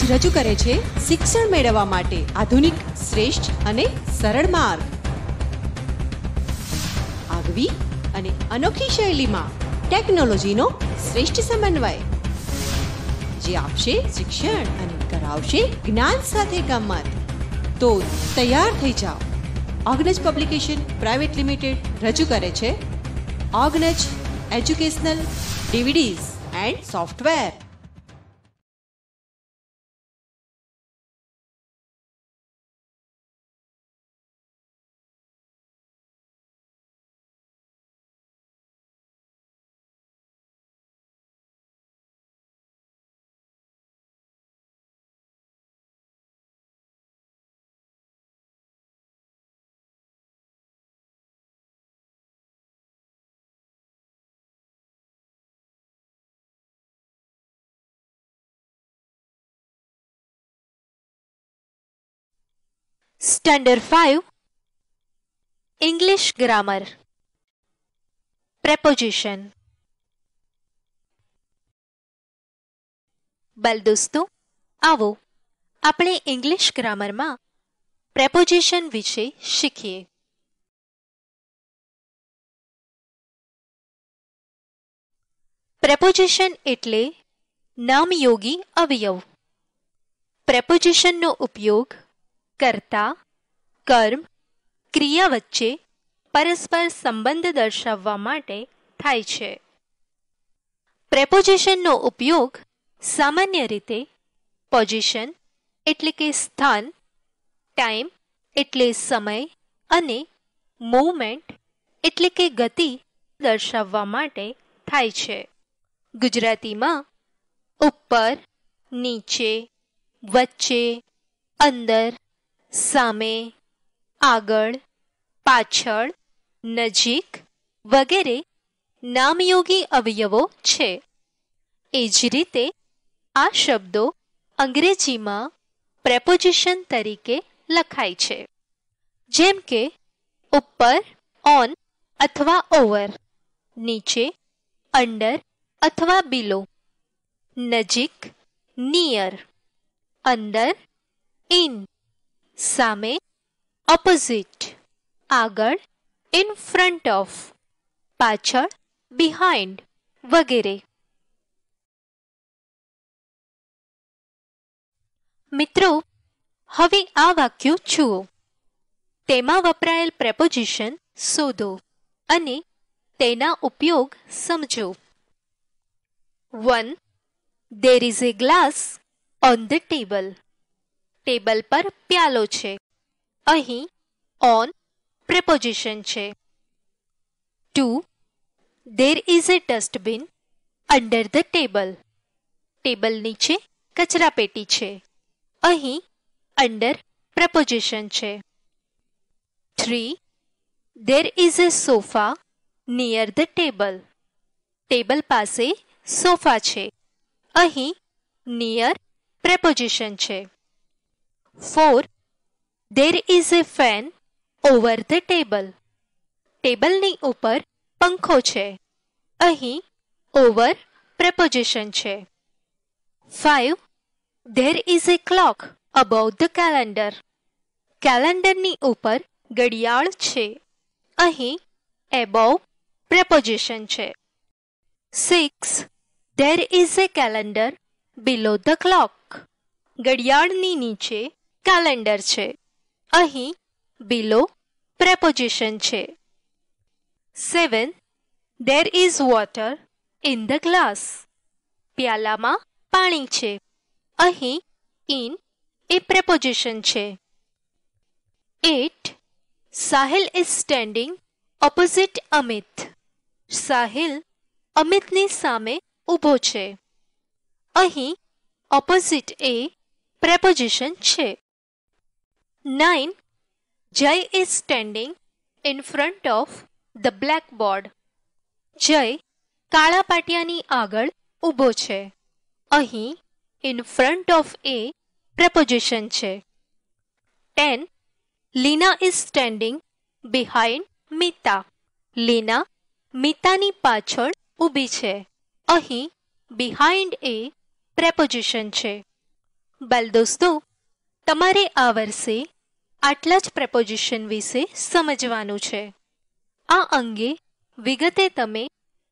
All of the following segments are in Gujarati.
જ રજૂ કરે છે શિક્ષણ મેળવવા માટે આધુનિક શ્રેષ્ઠ અને સરળ માર્ગ આગવી અને અનોખી શૈલીમાં ટેકનોલોજીનો શ્રેષ્ઠ સમન્વય જે આપશે શિક્ષણ અને કરાવશે જ્ઞાન સાથે ગમત તો તૈયાર થઈ જાઓ ઓગનજ પબ્લિકેશન પ્રાઇવેટ લિમિટેડ રજૂ કરે છે ઓગનજ educational DVDs and software standard five English grammar preposition બલ દોસ્તો આવો આપણે ઇંગ્લિશ ગ્રામરમાં પ્રેપોઝિશન વિશે શીખીએ પ્રેપોઝિશન એટલે નામયોગી અવયવ પ્રેપોઝિશનનો ઉપયોગ કર્તા કર્મ ક્રિયા વચ્ચે પરસ્પર સંબંધ દર્શાવવા માટે થાય છે પ્રેપોઝિશનનો ઉપયોગ સામાન્ય રીતે પોઝિશન એટલે કે સ્થાન ટાઈમ એટલે સમય અને મૂવમેન્ટ એટલે કે ગતિ દર્શાવવા માટે થાય છે ગુજરાતીમાં ઉપર નીચે વચ્ચે અંદર સામે આગળ પાછળ નજીક વગેરે નામયોગી અવયવો છે એ જ રીતે આ શબ્દો અંગ્રેજીમાં પ્રેપોઝિશન તરીકે લખાય છે જેમ કે ઉપર ઓન અથવા ઓવર નીચે અંડર અથવા બિલો નજીક નિયર અંદર ઇન સામે ઓપોઝિટ આગળ ઇન ફ્રન્ટ ઓફ પાછળ બિહાઇન્ડ વગેરે મિત્રો હવે આ વાક્યો જુઓ તેમાં વપરાયેલ પ્રેપોઝિશન શોધો અને તેના ઉપયોગ સમજો one there is a glass on the table table પર પ્યાલો છે અહીં ઓન પ્રેપોઝિશન છે two there is a dustbin under the table table નીચે કચરાપેટી છે અહીં અંડર પ્રપોઝિશન છે three there is a sofa near the table table પાસે સોફા છે અહીં નિયર પ્રેપોઝિશન છે 4. There is a fan over the table. ટેબલની ઉપર પંખો છે અહીં ઓવર પ્રપોઝિશન છે five there is a clock above the calendar કેલેન્ડરની ઉપર ઘડિયાળ છે અહીં એબોવ પ્રપોઝિશન છે six there is a calendar below the clock ઘડિયાળની નીચે કેલેન્ડર છે અહીં બિલો પ્રેપોઝિશન છે seven there is water in the glass પ્યાલામાં પાણી છે અહીં ઇન એ પ્રેપોઝિશન છે eight Sahil is standing opposite Amit Sahil અમિતની સામે ઊભો છે અહીં ઓપોઝિટ એ પ્રેપોઝિશન છે 9. Jai is standing in front of the blackboard. જય કાળા પાટિયાની આગળ ઊભો છે અહીં ઇન ફ્રન્ટ ઓફ એ પ્રપોઝિશન છે ten Leena is standing behind Mita Leena મિતાની પાછળ ઊભી છે અહીં બિહાઇન્ડ એ પ્રેપોઝિશન છે બલ દોસ્તો તમારે આ વર્ષે આટલા જ પ્રપોઝિશન વિશે સમજવાનું છે આ અંગે વિગતે તમે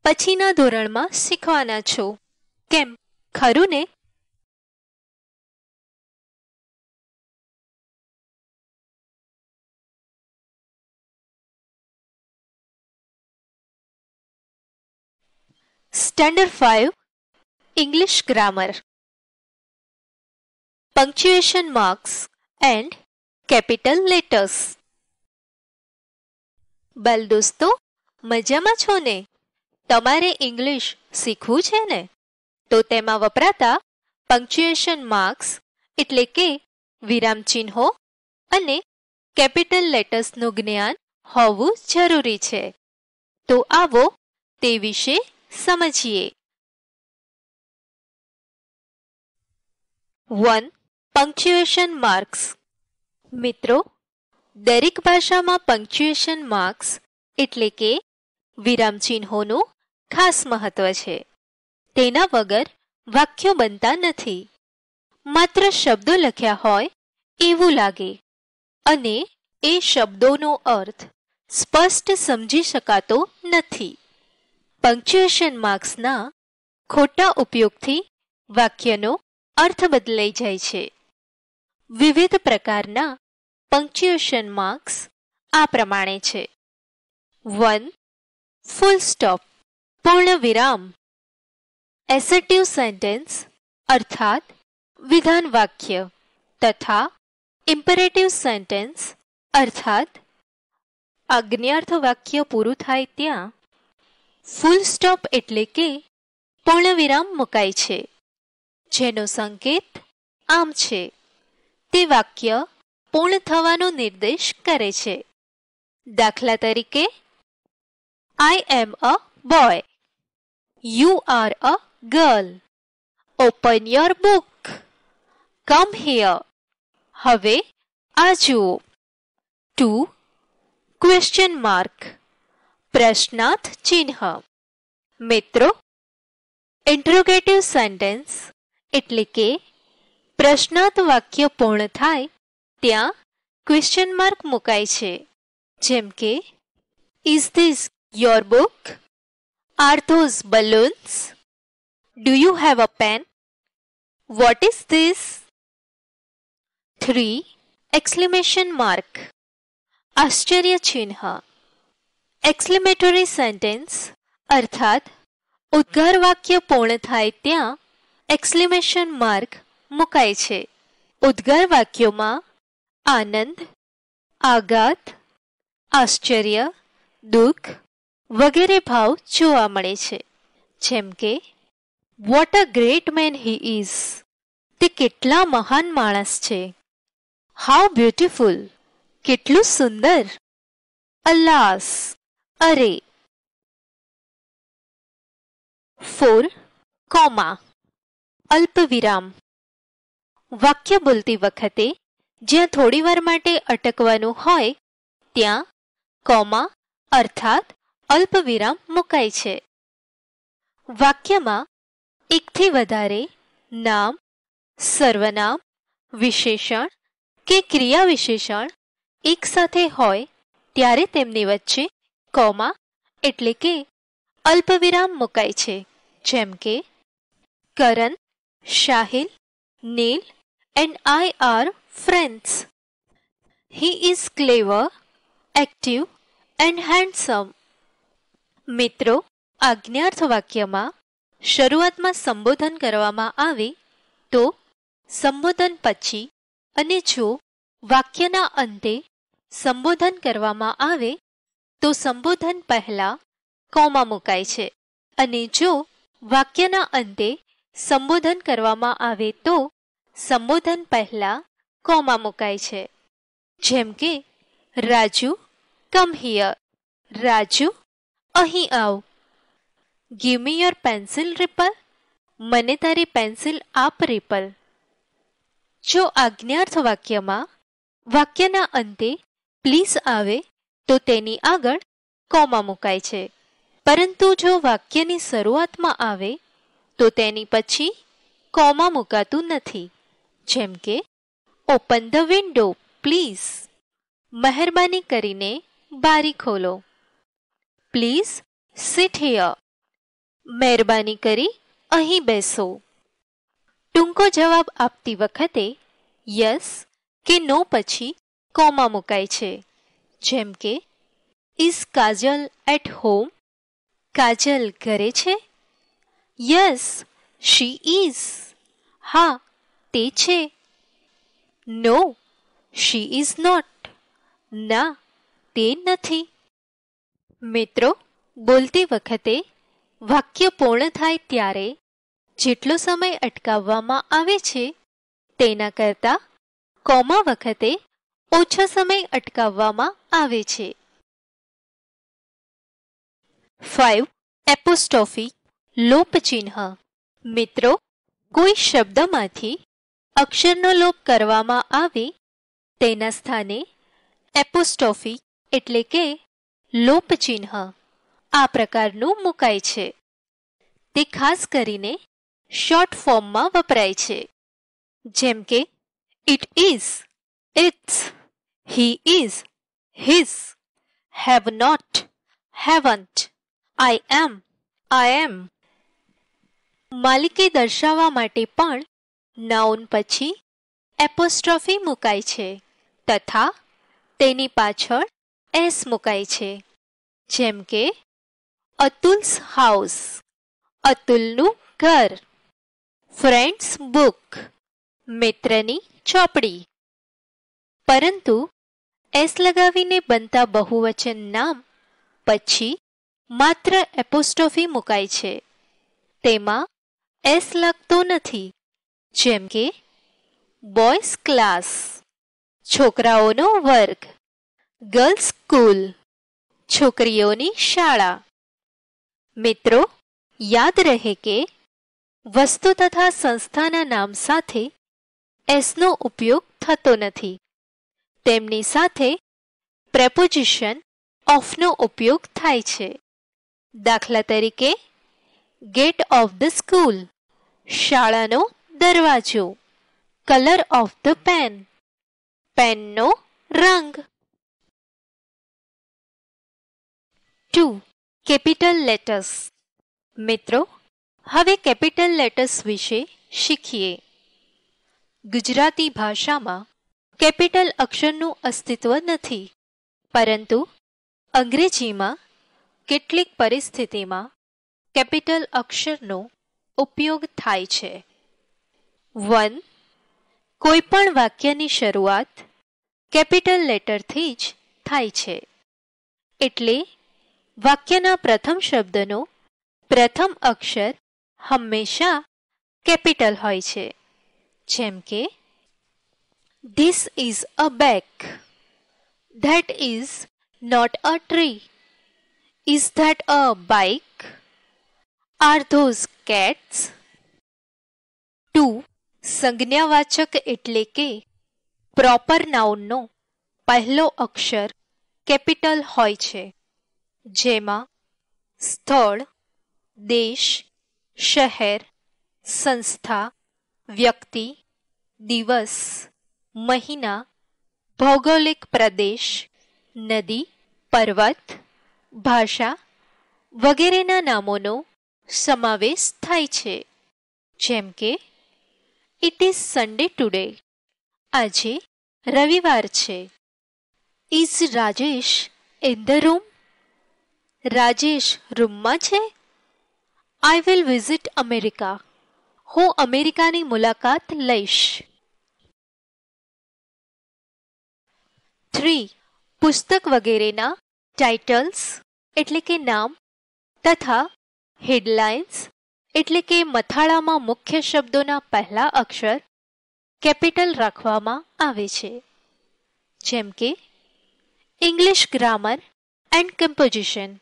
પછીના ધોરણમાં શીખવાના છો કેમ ખરું ને standard five English grammar punctuation marks and capital letters બલ દોસ્તો મજામાં છો ને તમારે ઇંગ્લિશ શીખવું છે ને તો તેમાં વપરાતા પંક્ચ્યુએશન માર્ક્સ એટલે કે વિરામ ચિહ્નો અને કેપિટલ લેટર્સનું જ્ઞાન હોવું જરૂરી છે તો આવો તે વિશે સમજીએ વન પંક્ચ્યુએશન માર્ક્સ મિત્રો દરેક ભાષામાં પંક્ચ્યુએશન માર્ક્સ એટલે કે વિરામચિહ્નોનું ખાસ મહત્વ છે તેના વગર વાક્યો બનતા નથી માત્ર શબ્દો લખ્યા હોય એવું લાગે અને એ શબ્દોનો અર્થ સ્પષ્ટ સમજી શકાતો નથી પંક્ચ્યુએશન માર્ક્સના ખોટા ઉપયોગથી વાક્યનો અર્થ બદલાઈ જાય છે વિવિધ પ્રકારના પંક્ચ્યુએશન માર્ક્સ આ પ્રમાણે છે વન ફૂલ સ્ટોપ પૂર્ણ વિરામ એસર્ટિવ સેન્ટેન્સ અર્થાત વિધાન વાક્ય તથા ઇમ્પરેટિવ સેન્ટેન્સ અર્થાત અજ્ઞાર્થ વાક્ય પૂરું થાય ત્યાં ફૂલ સ્ટોપ એટલે કે પૂર્ણ વિરામ મુકાય છે જેનો સંકેત આમ છે તે વાક્ય પૂર્ણ થવાનો નિર્દેશ કરે છે દાખલા તરીકે I am a boy you are a girl open your book come here હવે આ જુઓ ટુ ક્વેશ્ચન માર્ક પ્રશ્નાર્થ ચિહ્ન મિત્રો ઇન્ટ્રોગેટિવ સેન્ટેન્સ એટલે કે પ્રશ્નાર્થ વાક્ય પૂર્ણ થાય ત્યાં ક્વેશ્ચન માર્ક મુકાય છે જેમ કે is this your book are those balloons do you have a pen what is this three exclamation mark આશ્ચર્ય ચિહ્ન એક્સક્લેમેટરી સેન્ટેન્સ અર્થાત ઉદ્ગાર વાક્ય પૂર્ણ થાય ત્યાં એક્સક્લેમેશન માર્ક મુકાય છે ઉદ્ગાર વાક્યોમાં આનંદ આઘાત આશ્ચર્ય દુઃખ વગેરે ભાવ જોવા મળે છે જેમ કે what a great man he is તે કેટલા મહાન માણસ છે હાઉ બ્યુટિફુલ કેટલું સુંદર અલાસ અરે ફોર કોમા અલ્પ વિરામ વાક્ય બોલતી વખતે જ્યાં થોડીવાર માટે અટકવાનું હોય ત્યાં કોમા અર્થાત અલ્પવિરામ મુકાય છે વાક્યમાં એકથી વધારે નામ સર્વનામ વિશેષણ કે ક્રિયા વિશેષણ એકસાથે હોય ત્યારે તેમની વચ્ચે કોમા એટલે કે અલ્પવિરામ મુકાય છે જેમ કે કરણ શાહિલ નીલ and I are friends. He is clever, active and handsome. મિત્રો આજ્ઞાર્થ વાક્યમાં શરૂઆતમાં સંબોધન કરવામાં આવે તો સંબોધન પછી અને જો વાક્યના અંતે સંબોધન કરવામાં આવે તો સંબોધન પહેલાં કોમા મુકાય છે અને જો વાક્યના અંતે સંબોધન કરવામાં આવે તો સંબોધન પહેલાં કોમા મુકાય છે જેમ કે રાજુ કમ હિયર રાજુ અહીં આવ give me your pencil Ripal મને તારી પેન્સિલ આપ રિપલ જો આજ્ઞાર્થ વાક્યમાં વાક્યના અંતે પ્લીઝ આવે તો તેની આગળ કોમા મુકાય છે પરંતુ જો વાક્યની શરૂઆતમાં આવે તો તેની પછી કોમા મુકાતું નથી જેમ કે ઓપન ધ વિન્ડો પ્લીઝ મહેરબાની કરીને બારી ખોલો પ્લીઝ સિટ હિયર મહેરબાની કરી અહીં બેસો ટૂંકો જવાબ આપતી વખતે યસ કે નો પછી કોમા મુકાય છે જેમ કે is Kajal at home Kajal ઘરે છે યસ શી ઇઝ હા તે છે નો શી ઇઝ નોટ ના તે નથી મિત્રો બોલતી વખતે વાક્ય પૂર્ણ થાય ત્યારે જેટલો સમય અટકાવવામાં આવે છે તેના કરતાં કોમા વખતે ઓછો સમય અટકાવવામાં આવે છે ફાઇવ એપોસ્ટોફી લોપ ચિહ્ન મિત્રો કોઈ શબ્દમાંથી અક્ષરનો લોપ કરવામાં આવે તેના સ્થાને એપોસ્ટોફી એટલે કે લોપચિહ્ન આ પ્રકારનું મુકાય છે તે ખાસ કરીને શોર્ટ ફોર્મમાં વપરાય છે જેમ કે it is it's he is he's have not haven't I am I I માલિકે દર્શાવવા માટે પણ નાઉન પછી એપોસ્ટ્રોફી મુકાય છે તથા તેની પાછળ એસ મુકાય છે જેમ કે અતુલ્સ હાઉસ અતુલનું ઘર ફ્રેન્ડ્સ બુક મિત્રની ચોપડી પરંતુ એસ લગાવીને બનતા બહુવચન નામ પછી માત્ર એપોસ્ટ્રોફી મુકાય છે તેમાં એસ લાગતો નથી જેમ કે બોયઝ ક્લાસ છોકરાઓનો વર્ગ ગર્લ્સ સ્કૂલ છોકરીઓની શાળા મિત્રો યાદ રહે કે વસ્તુ તથા સંસ્થાના નામ સાથે એસનો ઉપયોગ થતો નથી તેમની સાથે પ્રેપોઝિશન ઓફનો ઉપયોગ થાય છે દાખલા તરીકે ગેટ ઓફ ધ સ્કૂલ શાળાનો દરવાજો કલર ઓફ ધ પેન પેનનો રંગ ટુ કેપિટલ લેટર્સ મિત્રો હવે કેપિટલ લેટર્સ વિશે શીખીએ ગુજરાતી ભાષામાં કેપિટલ અક્ષરનું અસ્તિત્વ નથી પરંતુ અંગ્રેજીમાં કેટલીક પરિસ્થિતિમાં કેપિટલ અક્ષરનો ઉપયોગ થાય છે વન કોઈપણ વાક્યની શરૂઆત કેપિટલ લેટરથી જ થાય છે એટલે વાક્યના પ્રથમ શબ્દનો પ્રથમ અક્ષર હંમેશા કેપિટલ હોય છે જેમ કે this is a bag that is not a tree is that a bike are those cats two સંજ્ઞાવાચક એટલે કે પ્રોપર નાઉનનો પહેલો અક્ષર કેપિટલ હોય છે જેમાં સ્થળ દેશ શહેર સંસ્થા વ્યક્તિ દિવસ મહિના ભૌગોલિક પ્રદેશ નદી પર્વત ભાષા વગેરેના નામોનો સમાવેશ થાય છે જેમ કે ઇટ ઇઝ સન્ડે ટુડે આજે રવિવાર છે is Rajesh in the room Rajesh રૂમમાં છે આઈ વિલ વિઝિટ અમેરિકા હું અમેરિકાની મુલાકાત લઈશ થ્રી પુસ્તક વગેરેના ટાઇટલ્સ એટલે કે નામ તથા હેડલાઇન્સ એટલે કે મથાળામાં મુખ્ય શબ્દોના પહેલા અક્ષર કેપિટલ રાખવામાં આવે છે જેમ કે English grammar and composition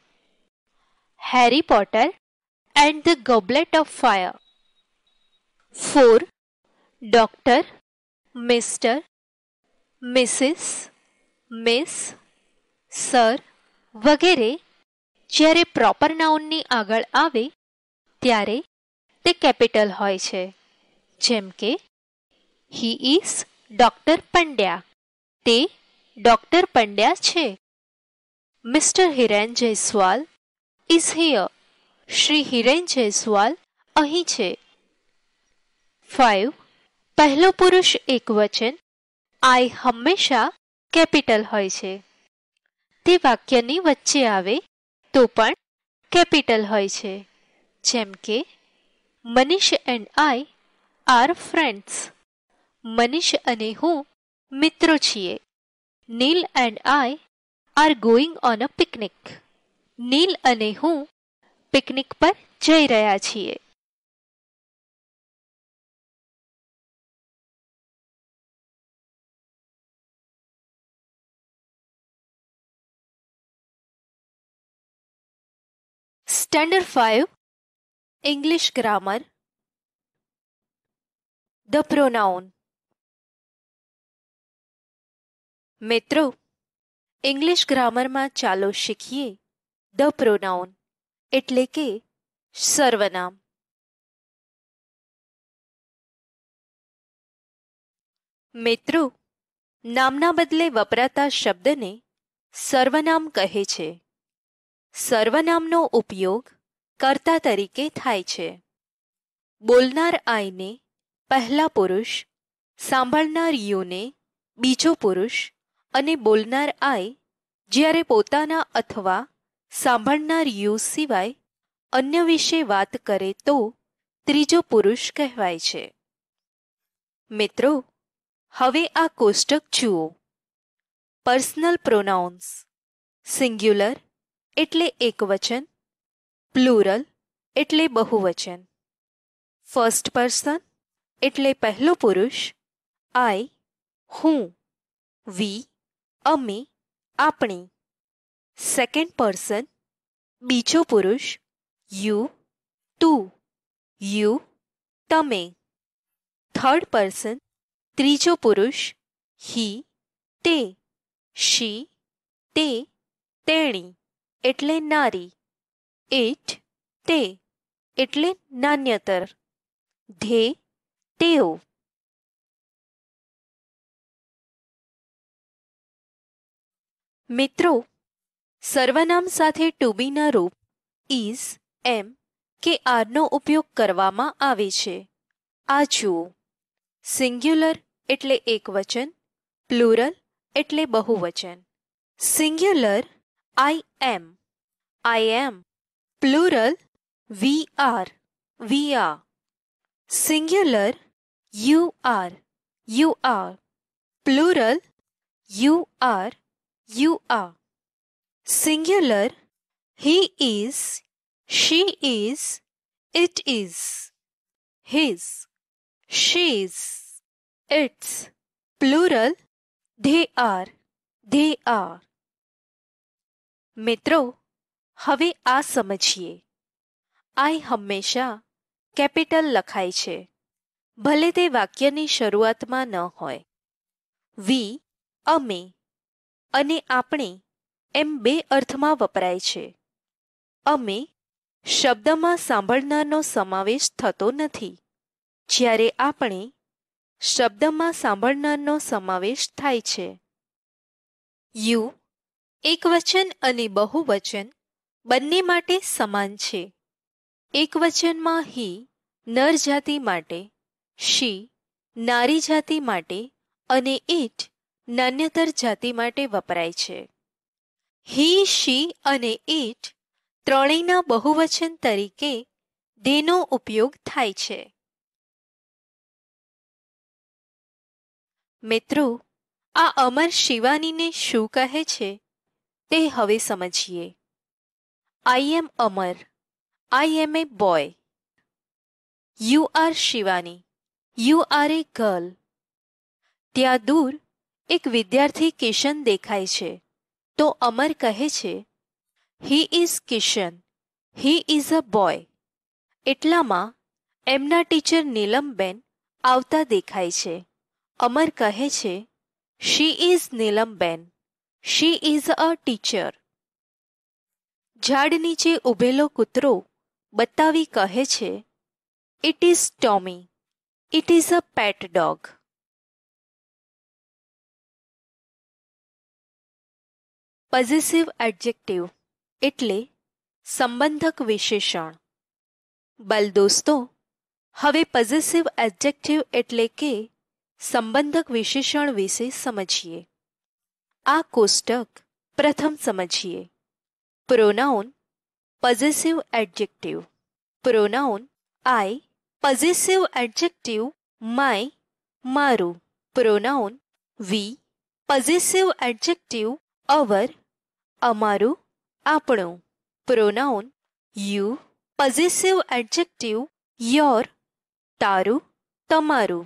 Harry Potter and the Goblet of Fire four doctor mister missus miss sir વગેરે જ્યારે પ્રોપર નાઉનની આગળ આવે ત્યારે તે કેપિટલ હોય છે જેમ કે હી ઇઝ ડોક્ટર પંડ્યા તે ડોક્ટર પંડ્યા છે mister Hiren Jaiswal is here Shri Hiren Jaiswal અહીં છે ફાઇવ પહેલો પુરુષ એકવચન આઈ હંમેશા કેપિટલ હોય છે તે વાક્યની વચ્ચે આવે તો પણ કેપિટલ હોય છે જેમ કે Manish and I are friends Manish અને હું મિત્રો છીએ Neel and I are going on a picnic Neel અને હું પિકનિક પર જઈ રહ્યા છીએ standard five English grammar The pronoun મિત્રો ઇંગ્લિશ ગ્રામરમાં ચાલો શીખીએ ધ પ્રોનાઉન એટલે કે સર્વનામ મિત્રો નામના બદલે વપરાતા શબ્દને સર્વનામ કહે છે સર્વનામનો ઉપયોગ કર્તા તરીકે થાય છે બોલનાર આઈને પહેલા પુરુષ સાંભળનાર યુને બીજો પુરુષ અને બોલનાર આઈ જ્યારે પોતાના અથવા સાંભળનાર યુ સિવાય અન્ય વિશે વાત કરે તો ત્રીજો પુરુષ કહેવાય છે મિત્રો હવે આ કોષ્ટક જુઓ પર્સનલ પ્રોનાઉન્સ સિંગ્યુલર એટલે એકવચન પ્લુરલ એટલે બહુવચન ફર્સ્ટ પર્સન એટલે પહેલો પુરુષ આઈ હું વી અમે આપણે સેકન્ડ પર્સન બીજો પુરુષ યુ ટુ યુ તમે થર્ડ પર્સન ત્રીજો પુરુષ હી તે શી તે તેણી એટલે નારી ઇટ તે એટલે નાન્યતર ધે તેઓ મિત્રો સર્વનામ સાથે ટુબીના રૂપ ઇઝ એમ કે આરનો ઉપયોગ કરવામાં આવે છે આ જુઓ સિંગ્યુલર એટલે એક વચન પ્લુરલ એટલે બહુવચન singular I am I am Plural we are, we are. Singular you are, you are. Plural you are, you are. Singular he is, she is, it is. His, she's, its. Plural they are, they are. મિત્રો હવે આ સમજીએ આઈ હંમેશા કેપિટલ લખાય છે ભલે તે વાક્યની શરૂઆતમાં ન હોય વી અમે અને આપણે એમ બે અર્થમાં વપરાય છે અમે શબ્દમાં સાંભળનારનો સમાવેશ થતો નથી જ્યારે આપણે શબ્દમાં સાંભળનારનો સમાવેશ થાય છે યુ એકવચન અને બહુવચન બંને માટે સમાન છે એક વચનમાં હી નર જાતિ માટે શી નારી જાતિ માટે અને ઇટ નાન્યતર જાતિ માટે વપરાય છે હી શી અને ઇટ ત્રણેયના બહુવચન તરીકે દેનો ઉપયોગ થાય છે મિત્રો આ અમર શિવાનીને શું કહે છે તે હવે સમજીએ I am Amar I am a boy you are Shivani you are a girl ત્યાં દૂર એક વિદ્યાર્થી કિશન દેખાય છે તો અમર કહે છે he is Kishan he is a boy એટલામાં એમના ટીચર નીલમબેન આવતા દેખાય છે અમર કહે છે શી ઇઝ નીલમબેન શી ઇઝ અ ટીચર ઝાડ નીચે ઊભેલો કૂતરો બતાવી કહે છે it is Tommy it is a pet dog possessive adjective એટલે સંબંધક વિશેષણ બલ દોસ્તો હવે પઝેસિવ એડજેક્ટિવ એટલે કે સંબંધક વિશેષણ વિશે સમજીએ આ કોષ્ટક પ્રથમ સમજીએ Pronoun Possessive adjective Pronoun I Possessive adjective my મારું Pronoun we Possessive adjective our અમારું આપણું Pronoun you Possessive adjective your તારું તમારું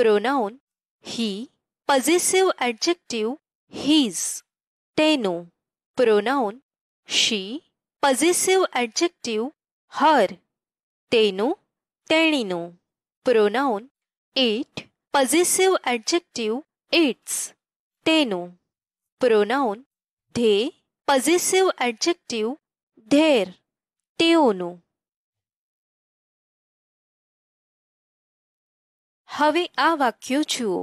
Pronoun he Possessive adjective his તેનું Pronoun she possessive adjective her તેનું તેણીનું pronoun it possessive adjective its તેનું pronoun they possessive adjective their તેઓનું હવે આ વાક્યો જુઓ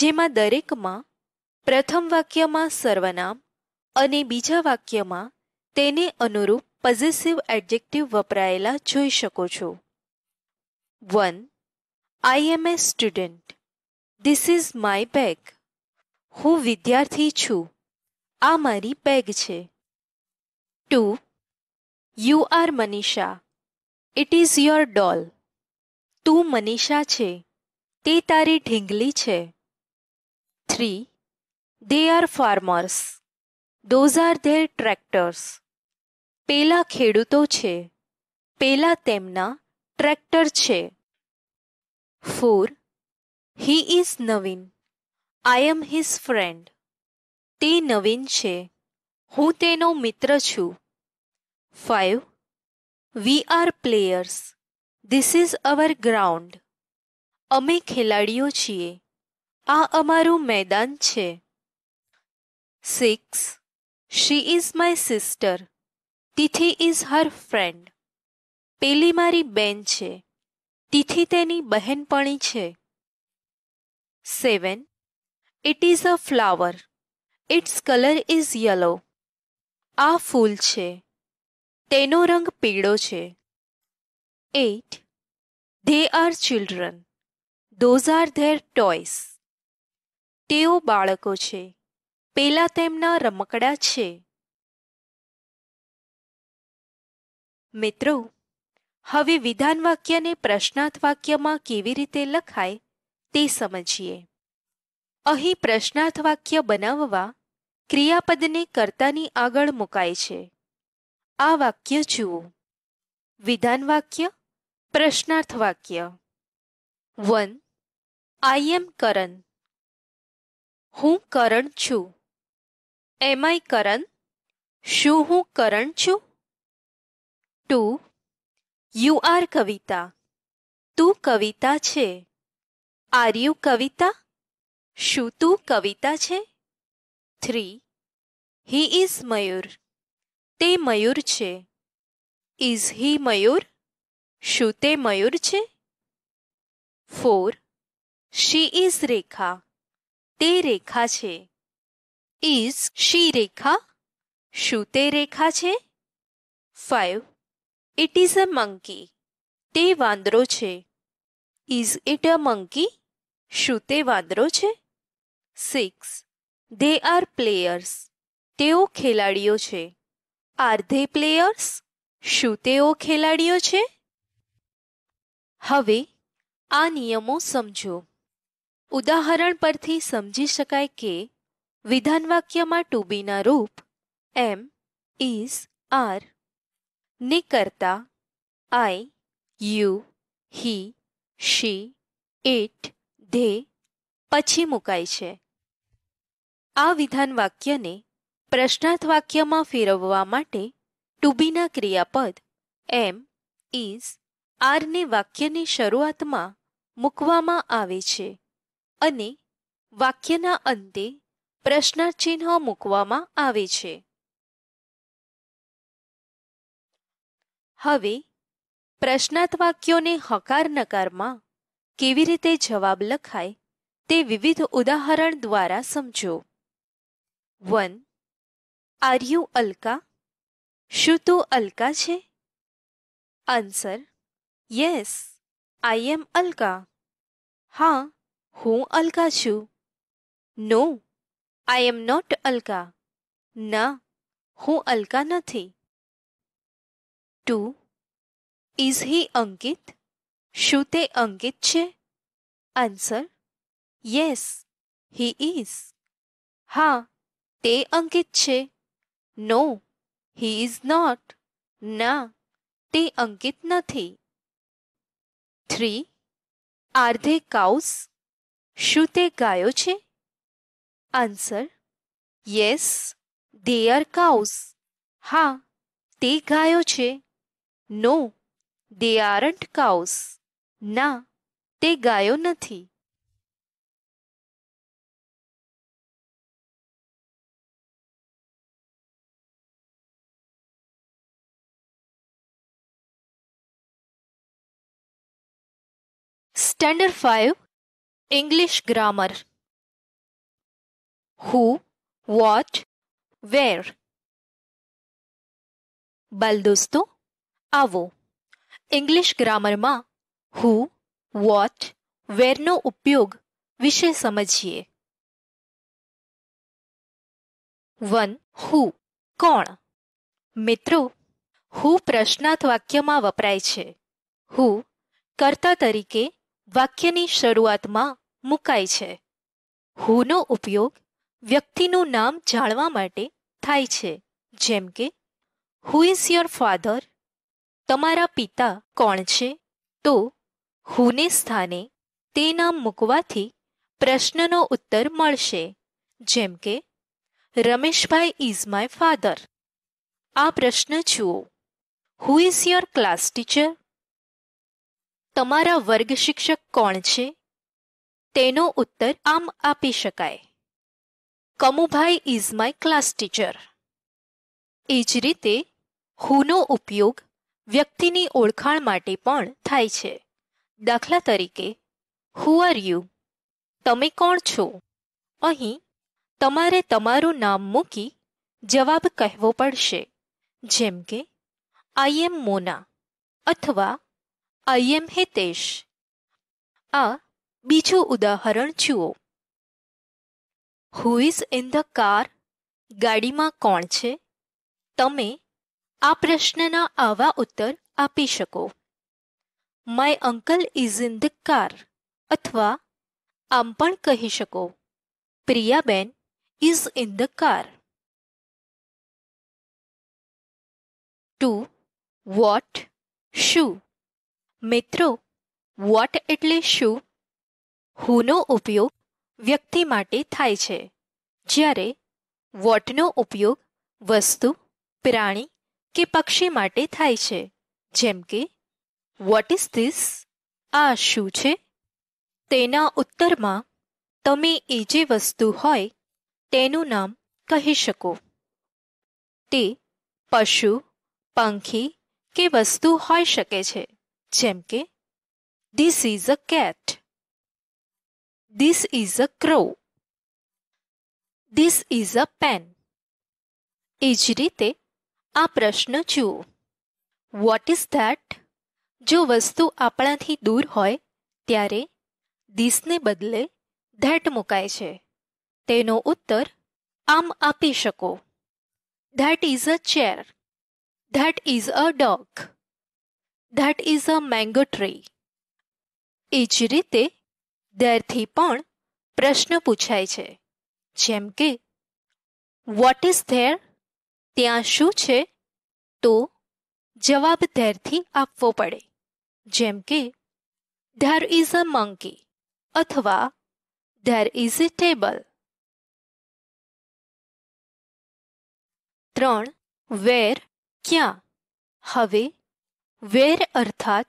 જેમાં દરેકમાં પ્રથમ વાક્યમાં સર્વનામ અને બીજા વાક્યમાં તેને અનુરૂપ પઝેસિવ એડજેક્ટિવ વપરાયેલા જોઈ શકો છો one I am a student this is my bag હું વિદ્યાર્થી છું આ મારી બેગ છે two you are Manisha it is your doll તું મનીષા છે તે તારી ઢીંગલી છે three they are farmers those are their tractors પેલા ખેડૂતો છે પેલા તેમના ટ્રેક્ટર છે four he is Navin I am his friend તે નવીન છે હું તેનો મિત્ર છું five we are players this is our ground અમે ખેલાડીઓ છીએ આ અમારું મેદાન છે six she is my sister Tithi is her friend પેલી મારી બેન છે તિથિ તેની બહેનપણી છે seven it is a flower its colour is yellow આ ફૂલ છે તેનો રંગ પીળો છે eight they are children those are their toys તેઓ બાળકો છે પેલા તેમના રમકડા છે મિત્રો હવે વિધાન વાક્યને પ્રશ્નાર્થ વાક્યમાં કેવી રીતે લખાય તે સમજીએ અહીં પ્રશ્નાર્થ વાક્ય બનાવવા ક્રિયાપદને કર્તાની આગળ મુકાય છે આ વાક્ય જુઓ વિધાન વાક્ય પ્રશ્નાર્થ વાક્ય વન આઈ એમ કરણ હું કરણ છું એમ આઈ કરણ શું હું કરણ છું ટુ યુ આર કવિતા તું કવિતા છે આર યુ કવિતા શું તું કવિતા છે થ્રી હી ઇઝ મયુર તે મયુર છે ઇઝ હી મયુર શું તે મયુર છે ફોર શી ઇઝ રેખા તે રેખા છે ઇઝ શી રેખા શું તે રેખા છે five it is a monkey તે વાંદરો છે ઇઝ ઇટ અ મંકી શું તે વાંદરો છે સિક્સ દે આર પ્લેયર્સ તેઓ ખેલાડીઓ છે આર ધે પ્લેયર્સ શું તેઓ ખેલાડીઓ છે હવે આ નિયમો સમજો ઉદાહરણ પરથી સમજી શકાય કે વિધાન વાક્યમાં ટુ બીના રૂપ એમ ઇઝ આર ની કરતા I you he she it they પછી મુકાય છે આ વિધાન વાક્યને પ્રશ્નાર્થ વાક્યમાં ફેરવવા માટે ટુબીના ક્રિયાપદ એમ ઇઝ આરને વાક્યની શરૂઆતમાં મૂકવામાં આવે છે અને વાક્યના અંતે પ્રશ્નાર્થચિહ્ન મૂકવામાં આવે છે હવે પ્રશ્નાર્થ વાક્યોને હકાર નકારમાં કેવી રીતે જવાબ લખાય તે વિવિધ ઉદાહરણ દ્વારા સમજો વન આર યુ અલકા શું તું અલકા છે answer yes I am Alka હા હું અલકા છું નો આઈ એમ નોટ અલકા ના હું અલકા નથી ટુ ઇઝ હી અંકિત શું તે અંકિત છે આન્સર યસ હી ઇઝ હા તે અંકિત છે નો હી ઇઝ નોટ ના તે અંકિત નથી થ્રી આર ધે કાઉસ શું તે ગાયો છે Answer Yes, they are cows. હા તે ગાયો છે નો દે આરન્ટ કાઉસ ના તે ગાયો નથી Standard 5 English Grammar who, what, where. બલ દોસ્તો આવો ઇંગ્લિશ ગ્રામરમાં હુ વોટ વેરનો ઉપયોગ વિશે સમજીએ વન હુ કોણ મિત્રો હુ પ્રશ્નાર્થ વાક્યમાં વપરાય છે હુ કર્તા તરીકે વાક્યની શરૂઆતમાં મુકાય છે હુનો ઉપયોગ વ્યક્તિનું નામ જાણવા માટે થાય છે જેમ કે હુ ઇઝ યોર ફાધર તમારા પિતા કોણ છે તો હુને સ્થાને તે નામ મૂકવાથી પ્રશ્નનો ઉત્તર મળશે જેમ કે રમેશભાઈ ઇઝ માય ફાધર આ પ્રશ્ન જુઓ who is your class teacher તમારા વર્ગ શિક્ષક કોણ છે તેનો ઉત્તર આમ આપી શકાય કમુભાઈ ઇઝ માય ક્લાસ ટીચર એ જ રીતે હુનો ઉપયોગ વ્યક્તિની ઓળખાણ માટે પણ થાય છે દાખલા તરીકે હુ આર યુ તમે કોણ છો અહીં તમારે તમારું નામ મૂકી જવાબ કહેવો પડશે જેમ કે આઈ એમ મોના અથવા આઈ એમ હિતેશ આ બીજું ઉદાહરણ જુઓ who is in the car ગાડીમાં કોણ છે તમે આ પ્રશ્નના આવા ઉત્તર આપી શકો my uncle is in the car અથવા આમ પણ કહી શકો પ્રિયાબેન is in the car two what શું મિત્રો વોટ એટલે શું હુનો ઉપયોગ વ્યક્તિ માટે થાય છે જ્યારે વોટનો ઉપયોગ વસ્તુ પ્રાણી કે પક્ષી માટે થાય છે જેમ કે વોટ ઇઝ ધીસ આ શું છે તેના ઉત્તરમાં તમે એ જે વસ્તુ હોય તેનું નામ કહી શકો તે પશુ પંખી કે વસ્તુ હોઈ શકે છે જેમ કે this is a cat This is a crow. This is a pen. એ જ રીતે આ પ્રશ્ન જુઓ વોટ ઇઝ ધેટ જો વસ્તુ આપણાથી દૂર હોય ત્યારે ધીસને બદલે ધેટ મુકાય છે તેનો ઉત્તર આમ આપી શકો that is a chair that is a dog that is a mango tree એ જ રીતે દરથી પણ પ્રશ્ન પૂછાય છે જેમ કે વોટ ઇઝ ધેર ત્યાં શું છે તો જવાબ ધેરથી આપવો પડે જેમ કે ધેર ઇઝ અ મંકી અથવા ધેર ઇઝ અ ટેબલ ત્રણ વેર ક્યાં હવે વેર અર્થાત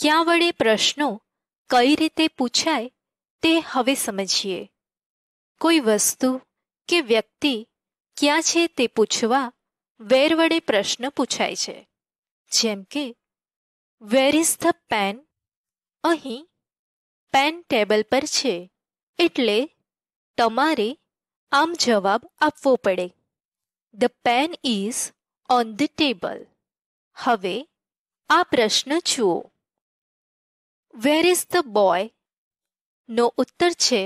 ક્યાં વડે પ્રશ્નો कई रीते पूछाय हमें समझिए कोई वस्तु के व्यक्ति क्या है पूछवा वेर वड़े प्रश्न पूछाय where is the pen um pen table पर एटले आम जवाब आपव पड़े the pen is on the table हम आ प्रश्न जुओ વેર ઇઝ ધ બોય નો ઉત્તર છે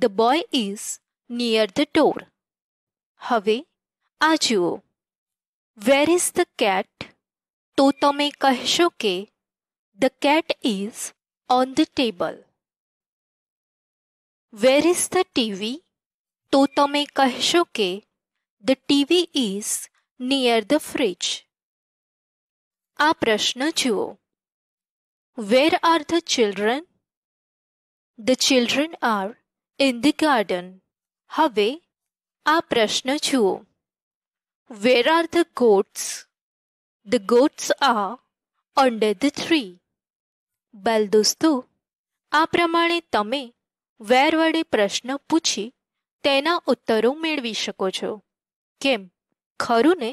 the boy is near the door હવે આ જુઓ વેર ઇઝ ધ કેટ તો તમે કહેશો કે the cat is on the table where is the TV તો તમે કહેશો કે the TV is near the fridge આ પ્રશ્ન જુઓ Where are the children? The children are in the garden. હવે આ પ્રશ્ન જુઓ Where are the goats? The goats are under the tree. બાલ દોસ્તો આ પ્રમાણે તમે વેર વડે પ્રશ્ન પૂછી તેના ઉત્તરો મેળવી શકો છો કેમ ખરું ને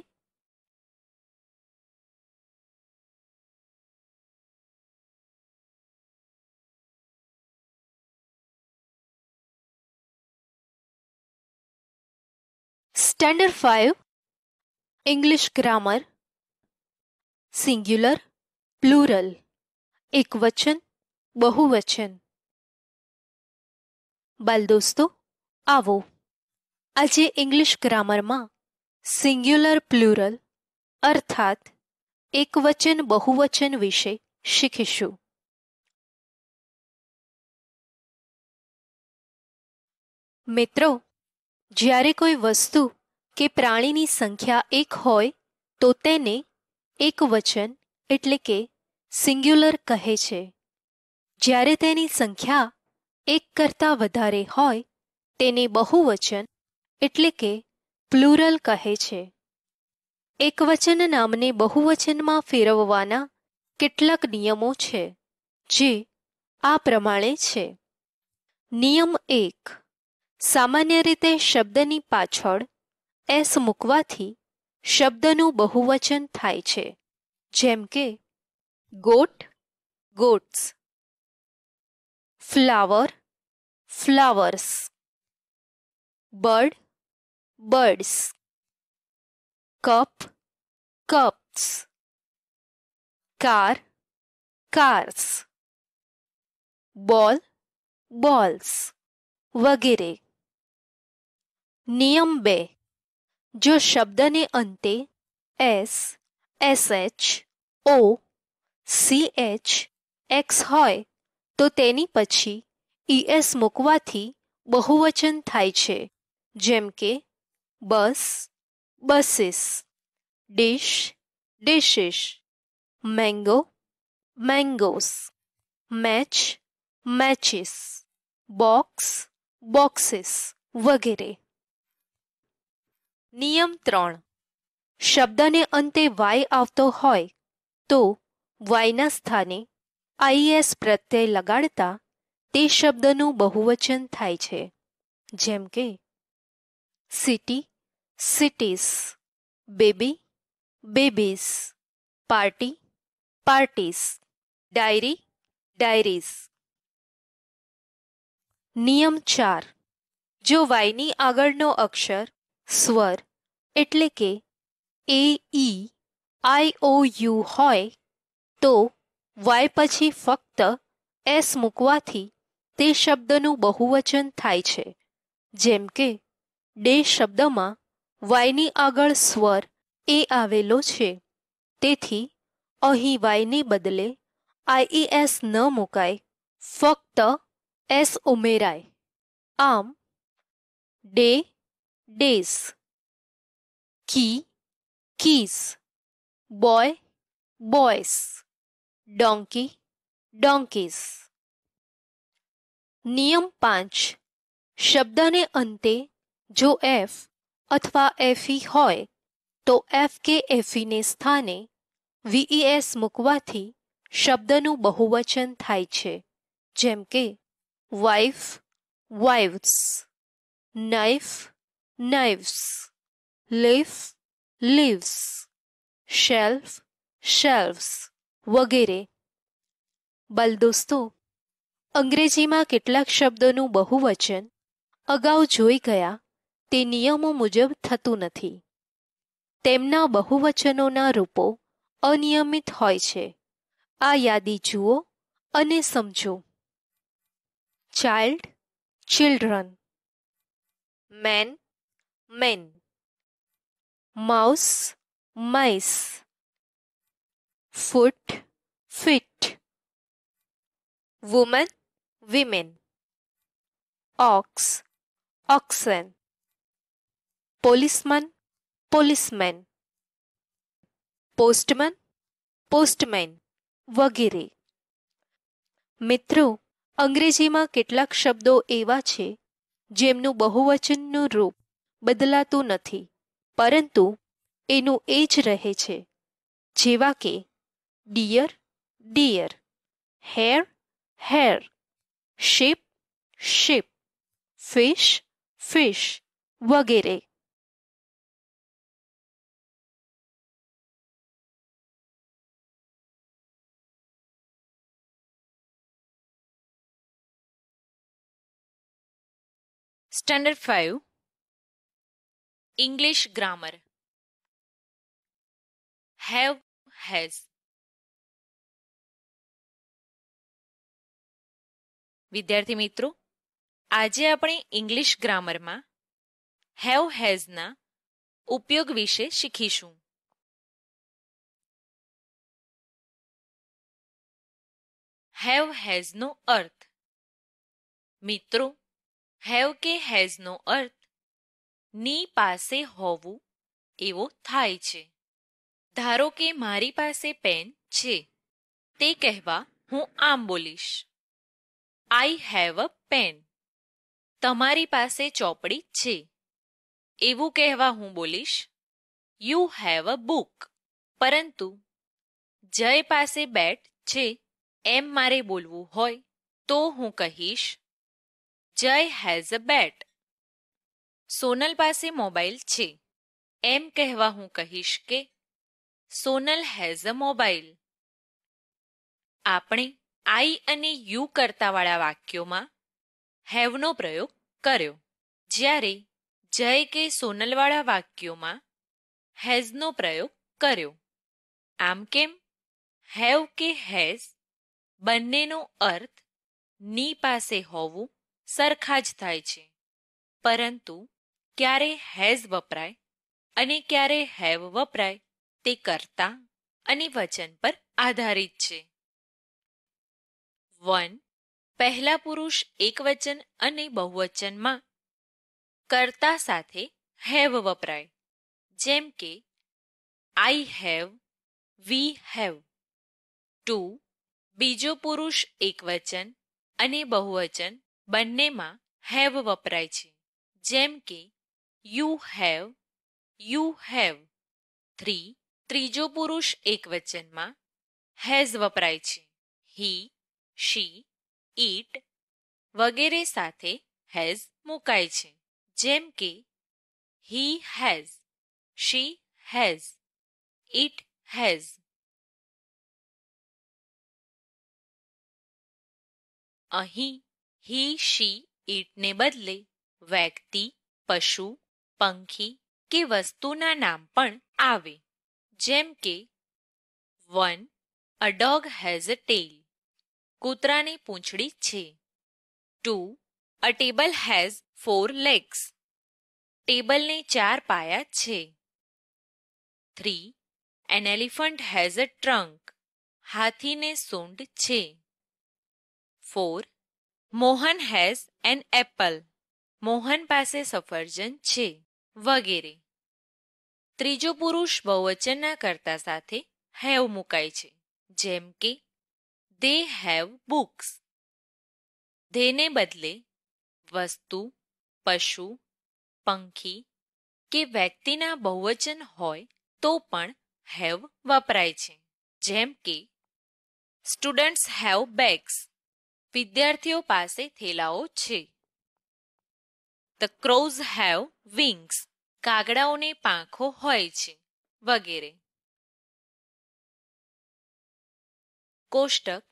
standard five English grammar singular plural एक वचन बहुवचन બાલ દોસ્તો આવો આજે ઇંગ્લિશ ગ્રામરમાં સિંગ્યુલર પ્લુરલ અર્થાત એકવચન બહુવચન વિશે શીખીશું મિત્રો જ્યારે કોઈ વસ્તુ કે પ્રાણીની સંખ્યા એક હોય તો તેને એક વચન એટલે કે સિંગ્યુલર કહે છે જ્યારે તેની સંખ્યા એક કરતાં વધારે હોય તેને બહુવચન એટલે કે પ્લુરલ કહે છે એકવચન નામને બહુવચનમાં ફેરવવાના કેટલાક નિયમો છે જે આ પ્રમાણે છે નિયમ એક સામાન્ય રીતે શબ્દની પાછળ એસ મૂકવાથી શબ્દનું બહુવચન થાય છે જેમ કે goat goats flower flowers bird birds cup cups car cars ball balls વગેરે નિયમ બે જો શબ્દને અંતે S SH O C H X હોય તો તેની પછી ઈએસ e મૂકવાથી બહુવચન થાય છે જેમ કે bus buses dish dishes mango mangoes match matches box boxes વગેરે નિયમ ત્રણ શબ્દને અંતે વાય આવતો હોય તો વાયના સ્થાને આઈએસ પ્રત્યય લગાડતા તે શબ્દનું બહુવચન થાય છે જેમ કે city cities baby babies party parties diary diaries નિયમ ચાર જો વાયની આગળનો અક્ષર સ્વર એટલે કે એ ઈ આઈ ઓ યુ હોય તો વાય પછી ફક્ત એસ મૂકવાથી તે શબ્દનું બહુવચન થાય છે જેમ કે ડે શબ્દમાં વાયની આગળ સ્વર એ આવેલો છે તેથી અહીં વાયને બદલે આઈઈએસ ન મુકાય ફક્ત એસ ઉમેરાય આમ day days. Key, keys. Boy, boys. Donkey, donkeys. નિયમ પાંચ શબ્દને અંતે જો એફ અથવા એફઈ e હોય તો એફ કે એફઈને e સ્થાને વીઈએસ e મૂકવાથી શબ્દનું બહુવચન થાય છે જેમ કે wife wives knife knives, leaf, leaves, shelf, shelves વગેરે બલ દોસ્તો અંગ્રેજીમાં કેટલાક શબ્દોનું બહુવચન અગાઉ જોઈ ગયા તે નિયમો મુજબ થતું નથી તેમના બહુવચનોના રૂપો અનિયમિત હોય છે આ યાદી જુઓ અને સમજો child children man men mouse mice foot feet woman women ox oxen policeman policemen postman postman વગેરે મિત્રો અંગ્રેજીમાં કેટલાક શબ્દો એવા છે જેમનું બહુવચનનું રૂપ બદલાતું નથી પરંતુ એનું એ જ રહે છે જેવા કે deer deer hair hair sheep sheep fish fish વગેરે Standard 5 English grammar have has વિદ્યાર્થી મિત્રો આજે આપણે ઇંગ્લિશ ગ્રામરમાં હેવ હેઝના ઉપયોગ વિશે શીખીશું હેવ હેઝનો અર્થ મિત્રો હેવ કે હેઝનો અર્થ ની પાસે હોવું એવો થાય છે ધારો કે મારી પાસે પેન છે તે કહેવા હું આમ બોલીશ આઈ હેવ અ પેન તમારી પાસે ચોપડી છે એવું કહેવા હું બોલીશ યુ હેવ અ બુક પરંતુ જય પાસે બેટ છે એમ મારે બોલવું હોય તો હું કહીશ જય હેઝ અ બેટ સોનલ પાસે મોબાઈલ છે એમ કહેવા હું કહીશ કે સોનલ હેઝ અ મોબાઈલ આપણે આઈ અને યુ કરતાવાળા વાક્યોમાં હેવનો પ્રયોગ કર્યો જ્યારે જય કે સોનલવાળા વાક્યોમાં હેઝનો પ્રયોગ કર્યો આમ કેમ હેવ કે હેઝ બંનેનો અર્થ ની પાસે હોવું સરખા જ થાય છે પરંતુ ક્યારે હેઝ વપરાય અને ક્યારે હેવ વપરાય તે કર્તા અને વચન પર આધારિત છે વન પહેલા પુરુષ એકવચન અને બહુવચનમાં કર્તા સાથે હેવ વપરાય જેમ કે I have we have two બીજો પુરુષ એકવચન અને બહુવચન બંનેમાં હેવ વપરાય છે જેમ કે you have you have three त्रीजो पुरुष एक वचन में हेज वपराय शी ईट वगैरे साथ हेज मुकायम के he has she has it has अही ही शी ईट ने बदले व्यक्ति पशु पंखी के वस्तु ना नाम पण आवे जेम के one a dog has a tail कूतरा ने पूंछड़ी छे two a table has four legs table ने चार पाया छे three an elephant has a trunk हाथी ने सूंड छे four Mohan has an apple Mohan पासे सफरजन छे વગેરે ત્રીજો પુરુષ બહુવચનના કર્તા સાથે હેવ મુકાય છે જેમ કે દે હેવ બુક્સ ધેને બદલે વસ્તુ પશુ પંખી કે વ્યક્તિના બહુવચન હોય તો પણ હેવ વપરાય છે જેમ કે સ્ટુડન્ટ્સ હેવ બેગ્સ વિદ્યાર્થીઓ પાસે થેલાઓ છે ધ ક્રોઝ હેવ વિંગ્સ કાગડાઓને પાંખો હોય છે વગેરે કોષ્ટક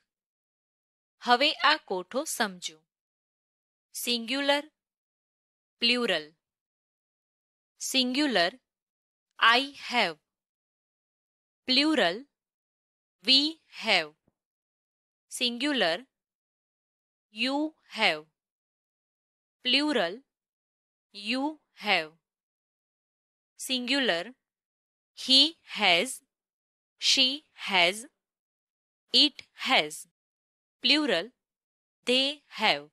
હવે આ કોઠો સમજો singular plural singular I have plural we have singular you have plural you have singular he has, she has, it has, plural they have.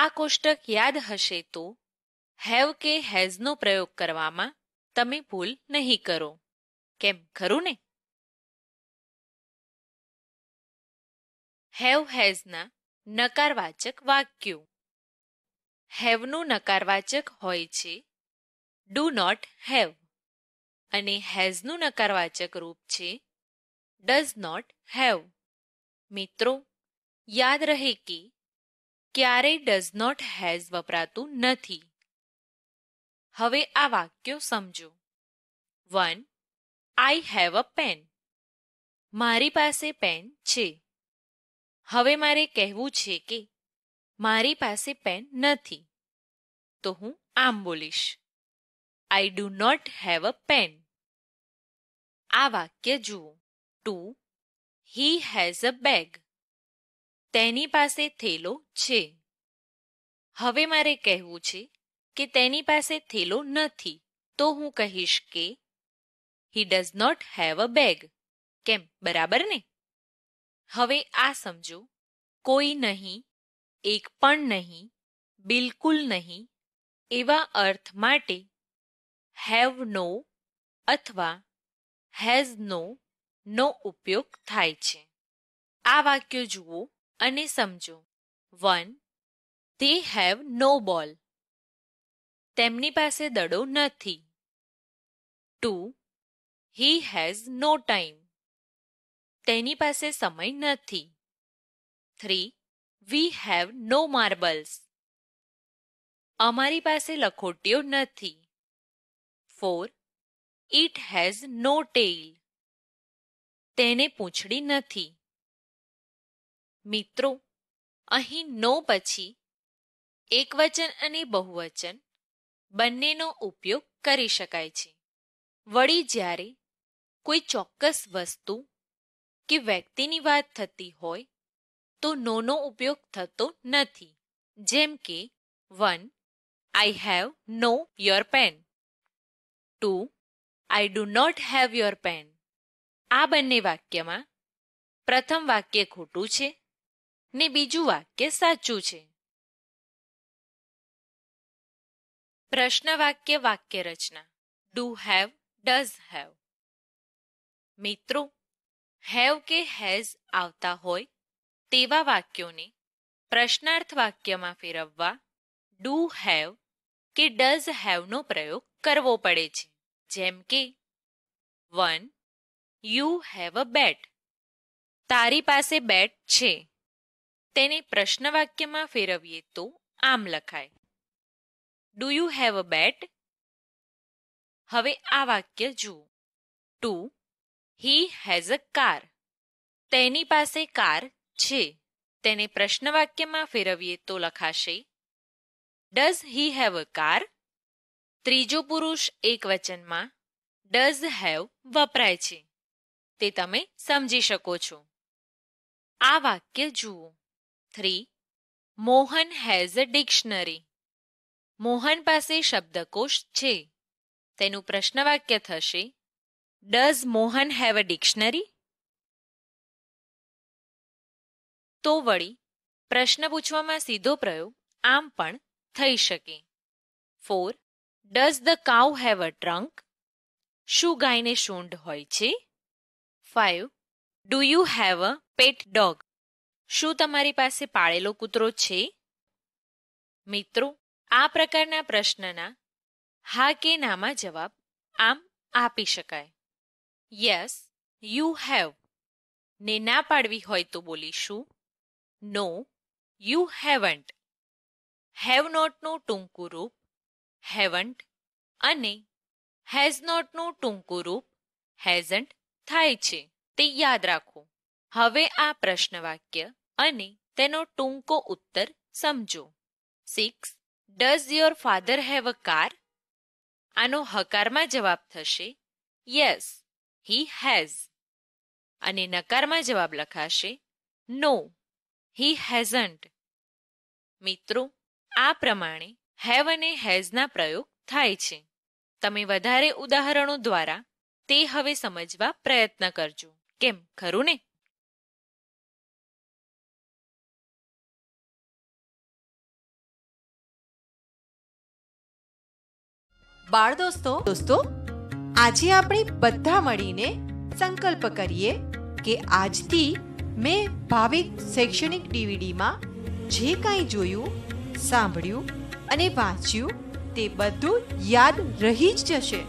આ કોષ્ટક યાદ હશે તો હેવ કે હેઝનો પ્રયોગ કરવામાં તમે ભૂલ નહીં કરો કેમ ખરું ને હેવ હેઝના નકારવાચક વાક્યો હેવનું નકારવાચક હોય છે डू नॉट हेव हेज नकारवाचक रूप है डज नॉट हेव मित्रों याद रहे कि क्य डज नॉट हैज़ वपरात नहीं हम आ वक्यों समझो one I have a pen मरी पास पेन है हमें मैं कहवे कि मरी पास पेन नहीं तो हूँ आम बोलीश i do not have a pen आ वाक्य जो 2 he has a bag तैनी पासे थैलो छे હવે મારે કહેવું છે કે તેની પાસે थैલો નથી તો હું કહીશ કે he does not have a bag કેમ બરાબર ને હવે આ સમજો કોઈ નહીં એક પણ નહીં બિલકુલ નહીં એવા અર્થ માટે હેવ નો અથવા હેઝ નો નો ઉપયોગ થાય છે આ વાક્યો જુઓ અને સમજો વન દે હેવ નો બોલ તેમની પાસે દડો નથી two he has no time તેની પાસે સમય નથી three we have no marbles અમારી પાસે લખોટીઓ નથી four it has no tail. તેને પૂંછડી નથી મિત્રો અહીં નો પછી એકવચન અને બહુવચન બંનેનો ઉપયોગ કરી શકાય છે વળી જ્યારે કોઈ ચોક્કસ વસ્તુ કે વ્યક્તિની વાત થતી હોય તો નોનો ઉપયોગ થતો નથી જેમ કે one I have no your pen two I do not have your pen આ બંને વાક્યમાં પ્રથમ વાક્ય ખોટું છે ને બીજું વાક્ય સાચું છે પ્રશ્ન વાક્ય વાક્ય રચના ડુ હેવ ડઝ હેવ મિત્રો હેવ કે હેઝ આવતા હોય તેવા વાક્યોને પ્રશ્નાર્થ વાક્યમાં ફેરવવા ડુ હેવ કે ડઝ હેવનો પ્રયોગ કરવો પડે છે જેમ કે one you have a bat તારી પાસે બેટ છે તેને પ્રશ્નવાક્યમાં ફેરવીએ તો આમ લખાય do you have a bat હવે આ વાક્ય જુઓ two he has a car તેની પાસે કાર છે તેને પ્રશ્નવાક્યમાં ફેરવીએ તો લખાશે does he have a car ત્રીજો પુરુષ એક વચનમાં ડઝ હેવ વપરાય છે તે તમે સમજી શકો છો આ વાક્ય જુઓ three Mohan has a dictionary Mohan પાસે શબ્દકોશ છે તેનું પ્રશ્નવાક્ય થશે does Mohan have a dictionary તો વળી પ્રશ્ન પૂછવામાં સીધો પ્રયોગ આમ પણ થઈ શકે four does the cow have a trunk શું ગાયને સૂંઢ હોય છે five do you have a pet dog શું તમારી પાસે પાળેલો કૂતરો છે મિત્રો આ પ્રકારના પ્રશ્નના હા કે નામાં જવાબ આમ આપી શકાય યસ યુ હેવ ને ના પાડવી હોય તો બોલીશું નો યુ હેવન્ટ હેવ નોટનું ટૂંકું રૂપ હેવન્ટ અને હેઝ નોટનું ટૂંકું રૂપ હેઝન્ટ થાય છે તે યાદ રાખો હવે આ પ્રશ્ન વાક્ય અને તેનો ટૂંકો ઉત્તર સમજો six does your father have a car આનો હકારમાં જવાબ થશે યસ હી હેઝ અને નકારમાં જવાબ લખાશે નો હી હેઝન્ટ મિત્રો આ પ્રમાણે હેવ અને હેઝના પ્રયોગ થાય છે તમે વધારે ઉદાહરણો દ્વારા તે હવે સમજવા પ્રયત્ન કરજો કેમ ખરું ને બાળ દોસ્તો દોસ્તો આજે આપણે બધા મળીને સંકલ્પ કરીએ કે આજથી મેં ભાવિક શૈક્ષણિક ડીવીડીમાં જે કાંઈ જોયું સાંભળ્યું અને વાંચ્યું તે બધું યાદ રહી જ જશે